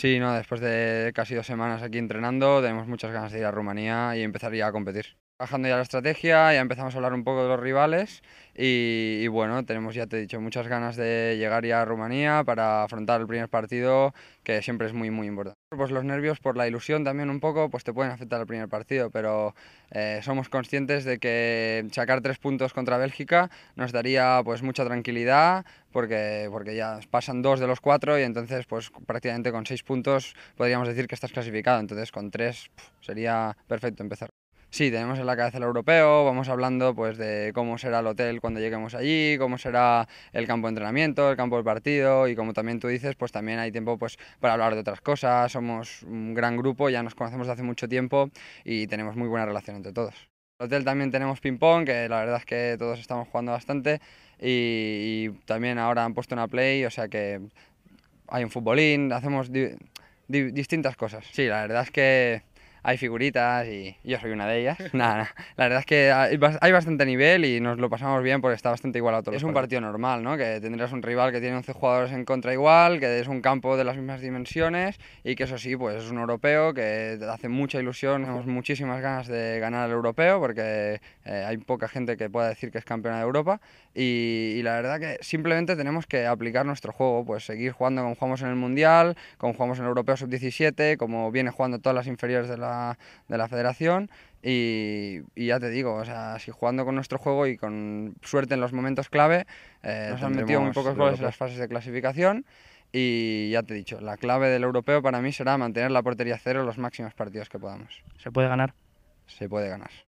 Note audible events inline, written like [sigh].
Sí, no, después de casi dos semanas aquí entrenando, tenemos muchas ganas de ir a Rumanía y empezar ya a competir. Bajando ya la estrategia, ya empezamos a hablar un poco de los rivales y, bueno, tenemos ya te he dicho muchas ganas de llegar ya a Rumanía para afrontar el primer partido que siempre es muy muy importante. Pues los nervios por la ilusión también un poco pues te pueden afectar al primer partido, pero eh, somos conscientes de que sacar tres puntos contra Bélgica nos daría pues mucha tranquilidad porque, porque ya pasan dos de los cuatro y entonces pues prácticamente con seis puntos podríamos decir que estás clasificado, entonces con tres sería perfecto empezar. Sí, tenemos en la e cabeza el europeo, vamos hablando pues de cómo será el hotel cuando lleguemos allí, cómo será el campo de entrenamiento, el campo de partido y como también tú dices, pues también hay tiempo pues para hablar de otras cosas, somos un gran grupo, ya nos conocemos de hace mucho tiempo y tenemos muy buena relación entre todos el En hotel también tenemos ping-pong, que la verdad es que todos estamos jugando bastante. Y, también ahora han puesto una play, o sea que hay un futbolín, hacemos distintas cosas. Sí, la verdad es que hay figuritas y yo soy una de ellas. [laughs] Nada, la verdad es que hay bastante nivel y nos lo pasamos bien porque está bastante igual a otro. Es un partido normal, ¿no? Que tendrás un rival que tiene 11 jugadores en contra igual, que es un campo de las mismas dimensiones y que eso sí, pues es un europeo que hace mucha ilusión, tenemos muchísimas ganas de ganar el europeo porque eh, hay poca gente que pueda decir que es campeona de Europa y, la verdad que simplemente tenemos que aplicar nuestro juego, pues seguir jugando como jugamos en el Mundial, como jugamos en el Europeo Sub-17, como viene jugando todas las inferiores de la de la federación. Y, ya te digo, o si jugando con nuestro juego y con suerte en los momentos clave, eh, nos han metido muy pocos goles en las fases de clasificación. Y ya te he dicho, la clave del europeo para mí será mantener la portería cero los máximos partidos que podamos. ¿Se puede ganar? Se puede ganar.